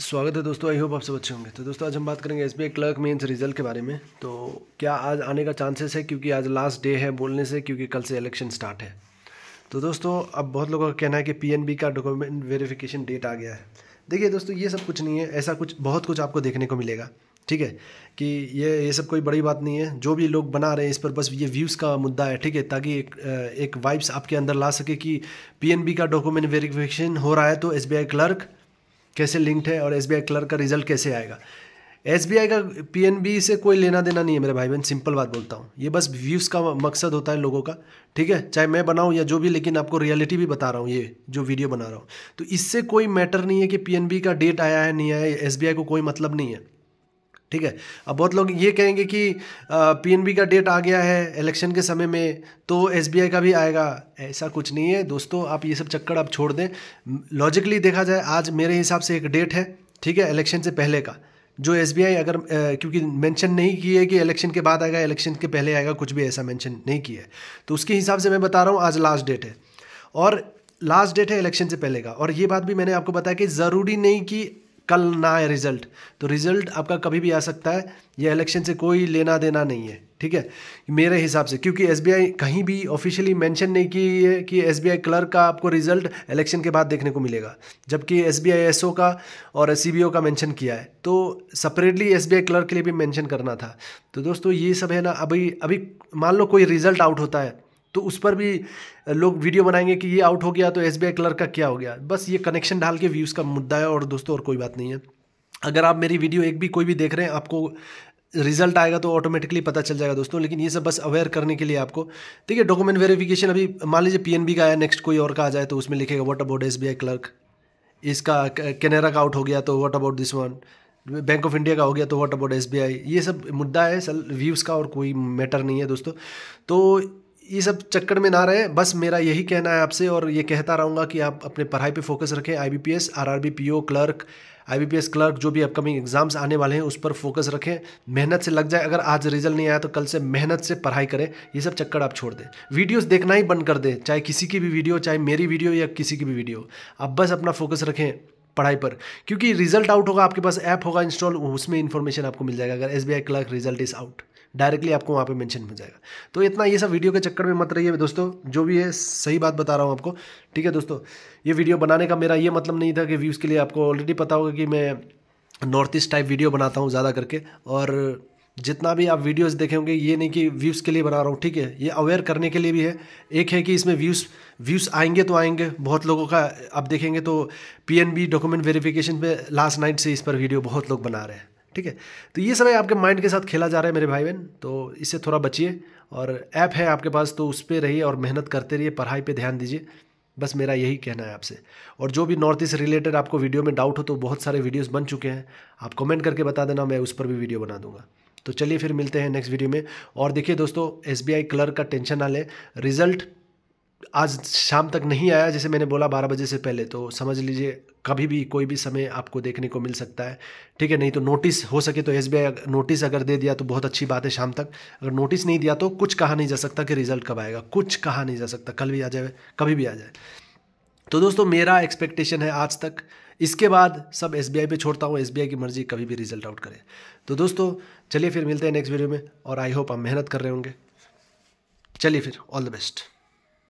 स्वागत है दोस्तों आई होप आप सब अच्छे होंगे तो दोस्तों आज हम बात करेंगे S B I clerk mains result के बारे में तो क्या आज आने का चांसेस है क्योंकि आज लास्ट डे है बोलने से क्योंकि कल से इलेक्शन स्टार्ट है तो दोस्तों अब बहुत लोगों का कहना है कि पीएनबी का डॉक्यूमेंट वेरिफिकेशन डेट आ गया है देखिए दोस्तों ये सब कुछ नहीं है ऐसा कुछ बहुत कुछ आपको देखने को मिलेगा ठीक है कि ये ये सब कोई बड़ी बात नहीं है जो भी लोग बना रहे हैं इस पर बस ये व्यूज़ का मुद्दा है ठीक है ताकि एक एक वाइब्स आपके अंदर ला सके कि पीएनबी का डॉक्यूमेंट वेरिफिकेशन हो रहा है तो एसबीआई क्लर्क कैसे लिंक्ड है और एस क्लर्क का रिजल्ट कैसे आएगा एस का पी से कोई लेना देना नहीं है मेरे भाई बहन सिंपल बात बोलता हूँ ये बस व्यूज़ का मकसद होता है लोगों का ठीक है चाहे मैं बनाऊँ या जो भी लेकिन आपको रियलिटी भी बता रहा हूँ ये जो वीडियो बना रहा हूँ तो इससे कोई मैटर नहीं है कि पी का डेट आया है नहीं आया एस को कोई मतलब नहीं है ठीक है अब बहुत लोग ये कहेंगे कि पीएनबी का डेट आ गया है इलेक्शन के समय में तो एसबीआई का भी आएगा ऐसा कुछ नहीं है दोस्तों आप ये सब चक्कर आप छोड़ दें लॉजिकली देखा जाए आज मेरे हिसाब से एक डेट है ठीक है इलेक्शन से पहले का जो एस अगर क्योंकि मेंशन नहीं किए है कि इलेक्शन के बाद आएगा इलेक्शन के पहले आएगा कुछ भी ऐसा मेंशन नहीं किया है तो उसके हिसाब से मैं बता रहा हूँ आज लास्ट डेट है और लास्ट डेट है इलेक्शन से पहले का और ये बात भी मैंने आपको बताया कि ज़रूरी नहीं कि कल ना आए रिजल्ट तो रिजल्ट आपका कभी भी आ सकता है यह इलेक्शन से कोई लेना देना नहीं है ठीक है मेरे हिसाब से क्योंकि एस कहीं भी ऑफिशियली मेंशन नहीं की है कि एस क्लर्क का आपको रिजल्ट इलेक्शन के बाद देखने को मिलेगा जबकि एस बी का और सी का मेंशन किया है तो सेपरेटली एस क्लर्क के लिए भी मेंशन करना था तो दोस्तों ये सब है ना अभी अभी मान लो कोई रिजल्ट आउट होता है तो उस पर भी लोग वीडियो बनाएंगे कि ये आउट हो गया तो एस बी क्लर्क का क्या हो गया बस ये कनेक्शन डाल के व्यूज़ का मुद्दा है और दोस्तों और कोई बात नहीं है अगर आप मेरी वीडियो एक भी कोई भी देख रहे हैं आपको रिजल्ट आएगा तो ऑटोमेटिकली पता चल जाएगा दोस्तों लेकिन ये सब बस अवेयर करने के लिए आपको ठीक है डॉक्यूमेंट वेरिफिकेशन अभी मान लीजिए पीएनबी का आया नेक्स्ट कोई और का आ जाए तो उसमें लिखेगा व्हाट अबाउट एस क्लर्क इसका कैनरा का आउट हो गया तो what about this one Bank of India का हो गया तो व्हाट अबाउट एस ये सब मुद्दा है सल व्यूज़ का और कोई मैटर नहीं है दोस्तों तो ये सब चक्कर में ना रहे बस मेरा यही कहना है आपसे और ये कहता रहूँगा कि आप अपने पढ़ाई पे फोकस रखें I B P S R R B P O clerk I B P S clerk जो भी अपकमिंग एग्जाम्स आने वाले हैं उस पर फोकस रखें मेहनत से लग जाए अगर आज रिजल्ट नहीं आया तो कल से मेहनत से पढ़ाई करें ये सब चक्कर आप छोड़ दें वीडियोस देखना ही बंद कर दें चाहे किसी की भी वीडियो चाहे मेरी वीडियो या किसी की भी वीडियो आप बस अपना फोकस रखें पढ़ाई पर क्योंकि रिजल्ट आउट होगा आपके पास ऐप होगा इंस्टॉल उसमें इन्फॉर्मेशन आपको मिल जाएगा अगर S B I clerk result is out directly आपको वहाँ पे मेंशन हो जाएगा तो इतना ये सब वीडियो के चक्कर में मत रहिए दोस्तों जो भी है सही बात बता रहा हूँ आपको ठीक है दोस्तों ये वीडियो बनाने का मेरा ये मतलब नहीं था कि व्यूज़ के लिए आपको ऑलरेडी पता होगा कि मैं नॉर्थ ईस्ट टाइप वीडियो बनाता हूँ ज़्यादा करके और जितना भी आप वीडियोस देखे होंगे ये नहीं कि व्यूज़ के लिए बना रहा हूँ ठीक है ये अवेयर करने के लिए भी है एक है कि इसमें व्यूज़ व्यूज़ आएंगे तो आएंगे बहुत लोगों का आप देखेंगे तो पीएनबी डॉक्यूमेंट वेरिफिकेशन पे लास्ट नाइट से इस पर वीडियो बहुत लोग बना रहे हैं ठीक है तो ये सब आपके माइंड के साथ खेला जा रहा है मेरे भाई बहन तो इससे थोड़ा बचिए और ऐप है आपके पास तो उस पर रहिए और मेहनत करते रहिए पढ़ाई पर ध्यान दीजिए बस मेरा यही कहना है आपसे और जो भी नॉर्थ ईस्ट रिलेटेड आपको वीडियो में डाउट हो तो बहुत सारे वीडियोस बन चुके हैं आप कमेंट करके बता देना मैं उस पर भी वीडियो बना दूंगा तो चलिए फिर मिलते हैं नेक्स्ट वीडियो में और देखिए दोस्तों एस क्लर्क का टेंशन ना लें रिजल्ट आज शाम तक नहीं आया जैसे मैंने बोला बारह बजे से पहले तो समझ लीजिए कभी भी कोई भी समय आपको देखने को मिल सकता है ठीक है नहीं तो नोटिस हो सके तो एस नोटिस अगर दे दिया तो बहुत अच्छी बात है शाम तक अगर नोटिस नहीं दिया तो कुछ कहा नहीं जा सकता कि रिजल्ट कब आएगा कुछ कहा नहीं जा सकता कल भी आ जाए कभी भी आ जाए तो दोस्तों मेरा एक्सपेक्टेशन है आज तक इसके बाद सब एस पे छोड़ता हूँ एस की मर्जी कभी भी रिजल्ट आउट करे तो दोस्तों चलिए फिर मिलते हैं नेक्स्ट वीडियो में और आई होप आप मेहनत कर रहे होंगे चलिए फिर ऑल द बेस्ट